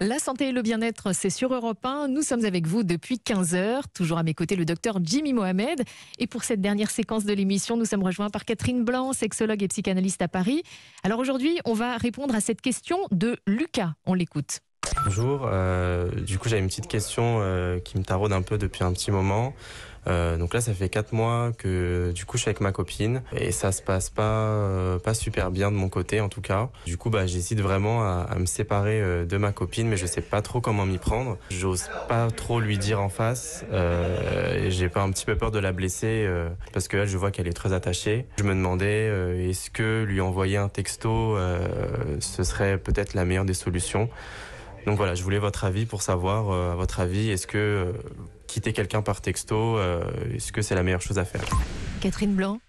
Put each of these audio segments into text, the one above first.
La santé et le bien-être, c'est sur Europe 1. Nous sommes avec vous depuis 15 heures. Toujours à mes côtés, le docteur Jimmy Mohamed. Et pour cette dernière séquence de l'émission, nous sommes rejoints par Catherine Blanc, sexologue et psychanalyste à Paris. Alors aujourd'hui, on va répondre à cette question de Lucas. On l'écoute. Bonjour. Euh, du coup, j'avais une petite question euh, qui me taraude un peu depuis un petit moment. Euh, donc là, ça fait quatre mois que du coup je suis avec ma copine et ça se passe pas euh, pas super bien de mon côté en tout cas. Du coup, bah j'hésite vraiment à, à, me séparer euh, de ma copine, mais je sais pas trop comment m'y prendre. J'ose pas trop lui dire en face. Euh, et j'ai pas un petit peu peur de la blesser parce que là, je vois qu'elle est très attachée. Je me demandais est-ce que lui envoyer un texto ce serait peut-être la meilleure des solutions. Donc voilà, je voulais votre avis pour savoir, euh, à votre avis, est-ce que euh, quitter quelqu'un par texto, euh, est-ce que c'est la meilleure chose à faire Catherine Blanc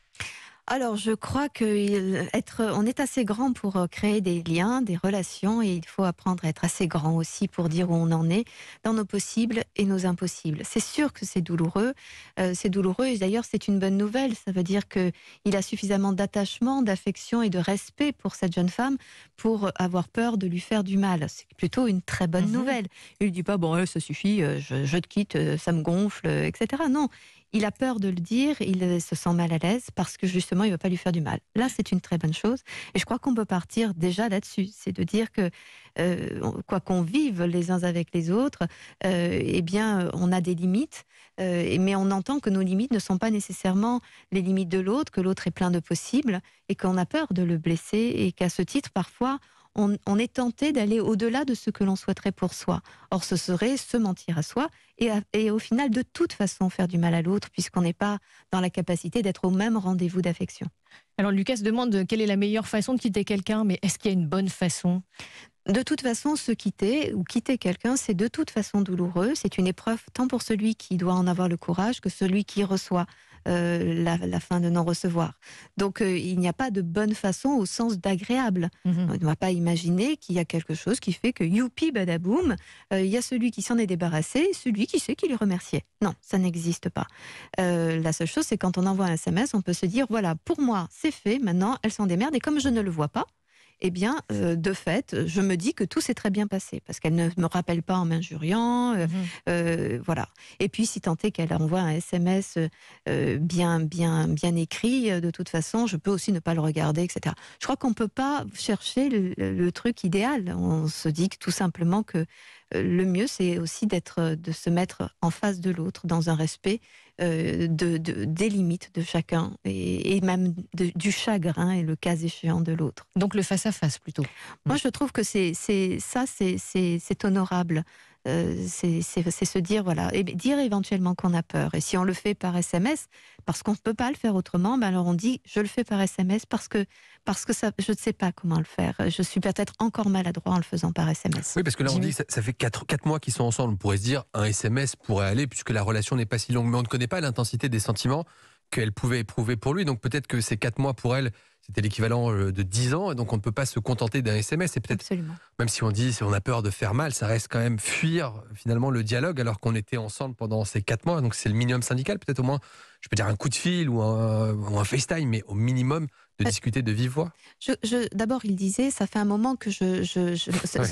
alors, je crois que est assez grand pour euh, créer des liens, des relations, et il faut apprendre à être assez grand aussi pour dire où on en est dans nos possibles et nos impossibles. C'est sûr que c'est douloureux, euh, c'est douloureux, et d'ailleurs c'est une bonne nouvelle. Ça veut dire qu'il a suffisamment d'attachement, d'affection et de respect pour cette jeune femme pour avoir peur de lui faire du mal. C'est plutôt une très bonne mhm. nouvelle. Il ne dit pas bon, euh, ça suffit, je te quitte, ça me gonfle, etc. Non, il a peur de le dire, il se sent mal à l'aise parce que justement, il ne veut pas lui faire du mal. Là, c'est une très bonne chose. Et je crois qu'on peut partir déjà là-dessus. C'est de dire que, euh, quoi qu'on vive les uns avec les autres, euh, eh bien, on a des limites, euh, mais on entend que nos limites ne sont pas nécessairement les limites de l'autre, que l'autre est plein de possibles et qu'on a peur de le blesser et qu'à ce titre, parfois, on, est tenté d'aller au-delà de ce que l'on souhaiterait pour soi. Or, ce serait se mentir à soi et, et au final, de toute façon, faire du mal à l'autre, puisqu'on n'est pas dans la capacité d'être au même rendez-vous d'affection. Alors, Lucas demande quelle est la meilleure façon de quitter quelqu'un, mais est-ce qu'il y a une bonne façon de toute façon, se quitter ou quitter quelqu'un, c'est de toute façon douloureux. C'est une épreuve tant pour celui qui doit en avoir le courage que celui qui reçoit. Euh, la, fin de non-recevoir. Donc euh, il n'y a pas de bonne façon au sens d'agréable. Mhm. On ne va pas imaginer qu'il y a quelque chose qui fait que youpi badaboum, euh, il y a celui qui s'en est débarrassé, celui qui sait qu'il est remercié. Non, ça n'existe pas. la seule chose, c'est quand on envoie un SMS, on peut se dire voilà, pour moi, c'est fait, maintenant, sont s'en merdes, et comme je ne le vois pas, eh bien, euh, de fait, je me dis que tout s'est très bien passé parce qu'elle ne me rappelle pas en m'injuriant, euh, mmh euh, voilà. Et puis, si tant est qu'elle envoie un SMS bien, bien, bien écrit, de toute façon, je peux aussi ne pas le regarder, etc. Je crois qu'on ne peut pas chercher le, truc idéal. On se dit tout simplement que le mieux, c'est aussi d'être, euh, de se mettre en face de l'autre dans un respect euh, de, des limites de chacun et, même du chagrin et le cas échéant de l'autre. Donc le face à face plutôt. Moi, je trouve que c'est, ça, c'est, c'est, c'est honorable. Euh, c'est se dire, voilà, et dire éventuellement qu'on a peur. Et si on le fait par SMS, parce qu'on ne peut pas le faire autrement, ben alors on dit, je le fais par SMS parce que, parce que ça, je ne sais pas comment le faire. Je suis peut-être encore maladroit en le faisant par SMS. Oui, parce que là, on dit ça, fait quatre 4 mois qu'ils sont ensemble. On pourrait se dire, un SMS pourrait aller, puisque la relation n'est pas si longue. Mais on ne connaît pas l'intensité des sentiments qu'elle pouvait éprouver pour lui. Donc peut-être que ces quatre mois pour elle, c'était l'équivalent euh, de 10 ans. Et donc on ne peut pas se contenter d'un SMS. Et peut-être, même si on dit si on a peur de faire mal, ça reste quand même fuir finalement le dialogue alors qu'on était ensemble pendant ces quatre mois. Donc c'est le minimum syndical. Peut-être au moins, je peux dire un coup de fil ou un FaceTime, mais au minimum de euh, discuter de vive voix je, D'abord, il disait, ça fait un moment que je...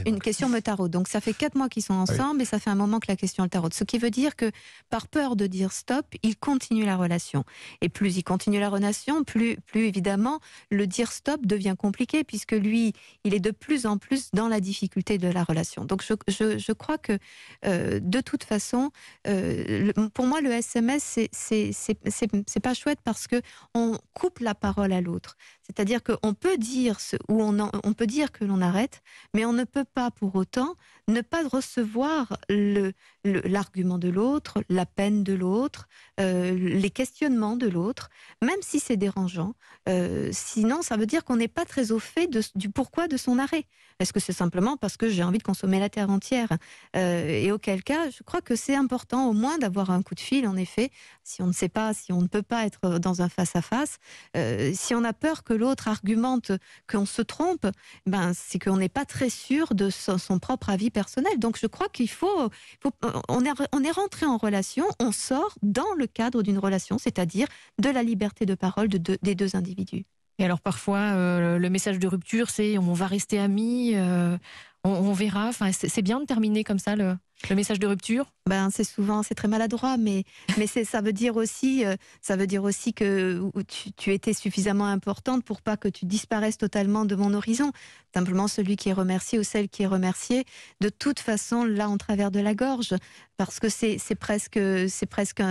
une question me tarot. Donc, ça fait quatre mois qu'ils sont ensemble et ça fait un moment que la question le tarot. Ce qui veut dire que, par peur de dire stop, il continue la relation. Et plus il continue la relation, plus, plus évidemment, le dire stop devient compliqué puisque lui, il est de plus en plus dans la difficulté de la relation. Donc, je, crois que, euh, de toute façon, euh, pour moi, le SMS, c'est, c'est pas chouette parce que on coupe la parole à l'autre. C'est-à-dire qu'on peut dire ce, on, peut dire que l'on arrête, mais on ne peut pas pour autant ne pas recevoir l'argument de l'autre, la peine de l'autre, euh, les questionnements de l'autre, même si c'est dérangeant. Euh, sinon, ça veut dire qu'on n'est pas très au fait du pourquoi de son arrêt. Est-ce que c'est simplement parce que j'ai envie de consommer la terre entière euh, Et auquel cas, je crois que c'est important au moins d'avoir un coup de fil, en effet, si on ne sait pas, si on ne peut pas être dans un face-à-face, si on a peur que l'autre argumente qu'on se trompe, ben, c'est qu'on n'est pas très sûr de son, propre avis personnel. Donc je crois qu'il faut, on, est, on est rentré en relation, on sort dans le cadre d'une relation, c'est-à-dire de la liberté de parole des deux individus. Et alors parfois, euh, le message de rupture, c'est on va rester amis, euh, on, verra. Enfin, c'est bien de terminer comme ça le, le message de rupture ben, C'est souvent, c'est très maladroit, mais, mais ça, veut dire aussi, euh, ça veut dire aussi que tu, étais suffisamment importante pour pas que tu disparaisses totalement de mon horizon. Simplement, celui qui est remercié ou celle qui est remerciée, de toute façon, là, en travers de la gorge, parce que c'est presque, c'est presque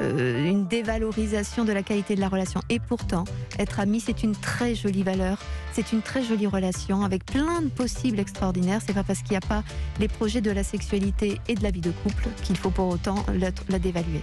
euh, une dévalorisation de la qualité de la relation. Et pourtant, être ami, c'est une très jolie valeur. C'est une très jolie relation avec plein de possibles extraordinaires. C'est pas parce qu'il n'y a pas les projets de la sexualité et de la vie de couple qu'il faut pour autant la, la dévaluer.